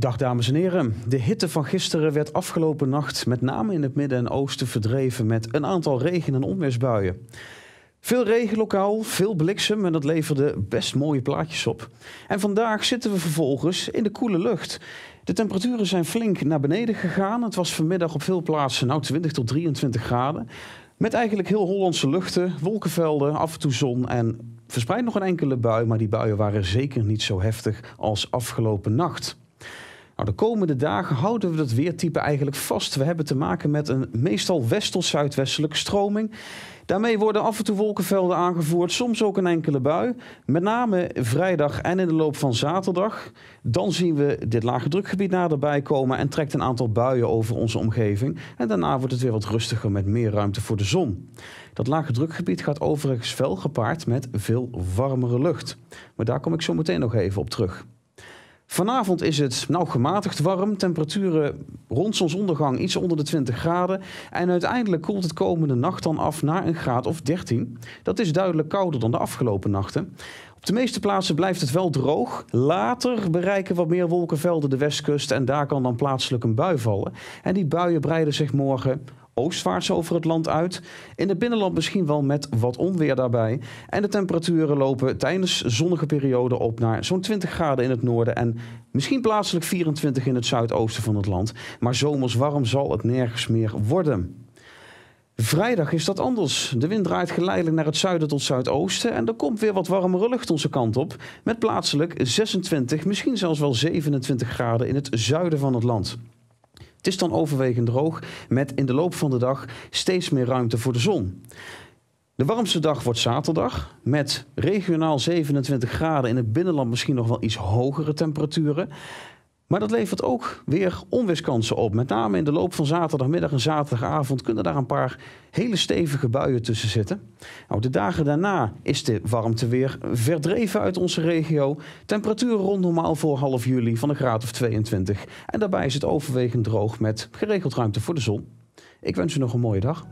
Dag dames en heren. De hitte van gisteren werd afgelopen nacht met name in het midden en oosten verdreven met een aantal regen- en onweersbuien. Veel regen lokaal, veel bliksem en dat leverde best mooie plaatjes op. En vandaag zitten we vervolgens in de koele lucht. De temperaturen zijn flink naar beneden gegaan. Het was vanmiddag op veel plaatsen nou 20 tot 23 graden. Met eigenlijk heel Hollandse luchten, wolkenvelden, af en toe zon en verspreid nog een enkele bui. Maar die buien waren zeker niet zo heftig als afgelopen nacht. Nou, de komende dagen houden we dat weertype eigenlijk vast. We hebben te maken met een meestal west- tot zuidwestelijke stroming. Daarmee worden af en toe wolkenvelden aangevoerd, soms ook een enkele bui. Met name vrijdag en in de loop van zaterdag. Dan zien we dit lage drukgebied naderbij komen en trekt een aantal buien over onze omgeving. En daarna wordt het weer wat rustiger met meer ruimte voor de zon. Dat lage drukgebied gaat overigens wel gepaard met veel warmere lucht. Maar daar kom ik zo meteen nog even op terug. Vanavond is het nou gematigd warm. Temperaturen rond zonsondergang iets onder de 20 graden. En uiteindelijk koelt het komende nacht dan af naar een graad of 13. Dat is duidelijk kouder dan de afgelopen nachten. Op de meeste plaatsen blijft het wel droog. Later bereiken wat meer wolkenvelden de westkust en daar kan dan plaatselijk een bui vallen. En die buien breiden zich morgen oostwaarts over het land uit. In het binnenland misschien wel met wat onweer daarbij. En de temperaturen lopen tijdens zonnige perioden op naar zo'n 20 graden in het noorden en misschien plaatselijk 24 in het zuidoosten van het land. Maar zomers warm zal het nergens meer worden. Vrijdag is dat anders. De wind draait geleidelijk naar het zuiden tot zuidoosten en er komt weer wat warmere lucht onze kant op. Met plaatselijk 26, misschien zelfs wel 27 graden in het zuiden van het land. Het is dan overwegend droog met in de loop van de dag steeds meer ruimte voor de zon. De warmste dag wordt zaterdag met regionaal 27 graden in het binnenland misschien nog wel iets hogere temperaturen. Maar dat levert ook weer onweerskansen op. Met name in de loop van zaterdagmiddag en zaterdagavond kunnen daar een paar hele stevige buien tussen zitten. Nou, de dagen daarna is de warmte weer verdreven uit onze regio. Temperatuur rond normaal voor half juli van een graad of 22. En daarbij is het overwegend droog met geregeld ruimte voor de zon. Ik wens u nog een mooie dag.